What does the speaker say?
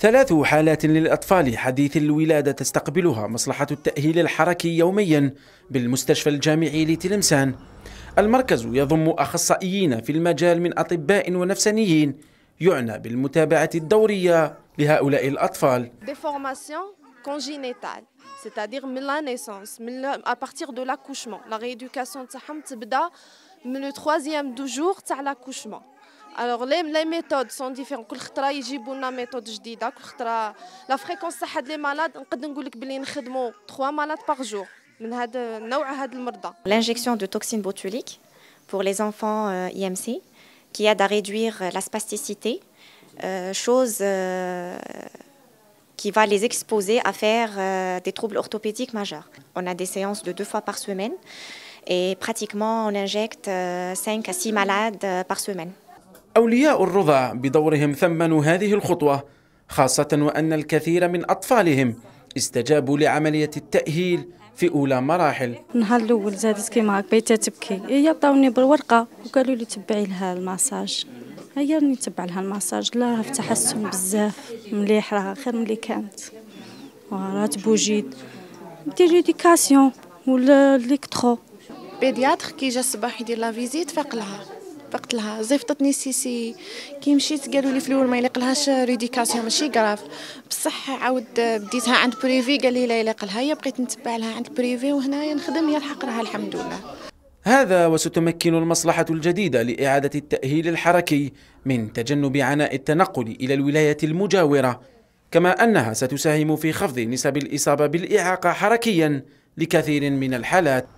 ثلاث حالات للأطفال حديث الولادة تستقبلها مصلحة التأهيل الحركي يوميا بالمستشفى الجامعي لتلمسان المركز يضم أخصائيين في المجال من أطباء ونفسانيين يعنى بالمتابعة الدورية الاطفال الأطفال congénitale, c'est-à-dire من la naissance, من à partir de l'accouchement. La rééducation تاعهم تبدا من le troisième jour تاع l'accouchement. Les méthodes sont sont différentes كل خطره يجيبوا لنا ميثود جديده كل خطره لا فريكونس تاع هاد لي مالاد نقول لك بلي نخدموا 3 malades par jour من euh, l'injection de toxines botulique pour les enfants euh, IMC qui aide à réduire euh, la spasticité chose qui va les exposer à faire des troubles orthopédiques majeurs. On a des séances de deux fois par semaine et pratiquement on injecte 5 à 6 malades par semaine. أولياء الرضع بدورهم ثمنوا هذه الخطوة خاصة وأن الكثير من أطفالهم استجابوا لعملية التأهيل في أولى مراحل النهار الأول زادت كيما هكا بيتها تبكي هي إيه، عطاوني بالورقة وقالوا لي تبعي لها المساج هي راني نتبع لها المساج لا راه في تحسن بزاف مليح راه خير ملي كانت راه تبوجيد دير ليديكاسيون ولا ليكترو بيدياتر كي جا الصباح يدير لا فيزيت فاق لها سبقت لها زيفطتني سيسي كي مشيت قالوا لي في الاول ما يليق لهاش ريديكاسيون ماشي كراف بصح عاود بديتها عند بريفي قال لي لا يليق لها هي بقيت نتبع لها عند بريفي وهنايا نخدم يلحق لها الحمد لله هذا وستمكن المصلحة الجديدة لإعادة التأهيل الحركي من تجنب عناء التنقل إلى الولاية المجاورة كما أنها ستساهم في خفض نسب الإصابة بالإعاقة حركيا لكثير من الحالات